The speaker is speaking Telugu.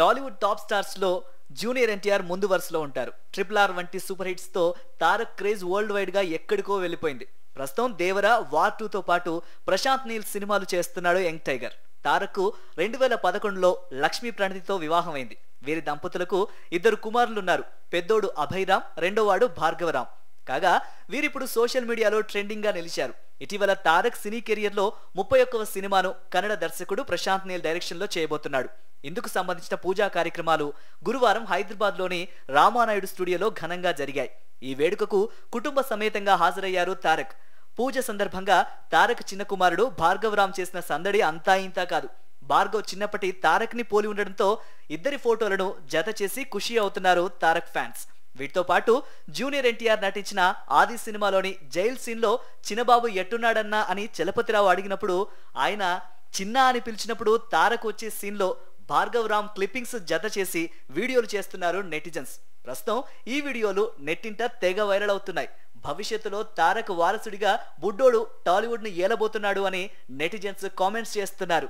టాలీవుడ్ టాప్ స్టార్స్లో జూనియర్ ఎన్టీఆర్ ముందు వరుసలో ఉంటారు ట్రిపుల్ ఆర్ వంటి సూపర్ హిట్స్తో తారక్ క్రేజ్ వరల్డ్ వైడ్గా ఎక్కడికో వెళ్ళిపోయింది ప్రస్తుతం దేవరా వార్ టూతో పాటు ప్రశాంత్ నీల్ సినిమాలు చేస్తున్నాడు యంగ్ టైగర్ తారక్కు రెండు వేల పదకొండులో లక్ష్మీ ప్రణతితో వివాహమైంది వీరి దంపతులకు ఇద్దరు కుమారులున్నారు పెద్దోడు అభయరామ్ రెండోవాడు భార్గవరామ్ కాగా వీరిప్పుడు సోషల్ మీడియాలో ట్రెండింగ్గా నిలిచారు ఇటీవల తారక్ సినీ కెరియర్ లో ముప్పై ఒక్కవ సినిమాను కన్నడ దర్శకుడు ప్రశాంత్ నీల్ లో చేయబోతున్నాడు ఇందుకు సంబంధించిన పూజా కార్యక్రమాలు గురువారం హైదరాబాద్ లోని రామానాయుడు స్టూడియోలో ఘనంగా జరిగాయి ఈ వేడుకకు కుటుంబ సమేతంగా హాజరయ్యారు తారక్ పూజ సందర్భంగా తారక్ చిన్న కుమారుడు భార్గవరామ్ చేసిన సందడి అంతా ఇంతా కాదు భార్గవ్ చిన్నప్పటి ని పోలి ఉండడంతో ఇద్దరి ఫోటోలను జత చేసి ఖుషి అవుతున్నారు తారక్ ఫ్యాన్స్ వీటితో పాటు జూనియర్ ఎన్టీఆర్ నటించిన ఆది సినిమాలోని జైల్ సీన్లో చిన్నబాబు ఎట్టున్నాడన్నా అని చలపతిరావు అడిగినప్పుడు ఆయన చిన్న అని పిలిచినప్పుడు తారకు వచ్చే సీన్లో భార్గవ్ రామ్ క్లిప్పింగ్స్ జత చేసి వీడియోలు చేస్తున్నారు నెటిజన్స్ ప్రస్తుతం ఈ వీడియోలు నెట్టింట తెగ వైరల్ అవుతున్నాయి భవిష్యత్తులో తారక్ వారసుడిగా బుడ్డోడు టాలీవుడ్ను ఏలబోతున్నాడు అని నెటిజన్స్ కామెంట్స్ చేస్తున్నారు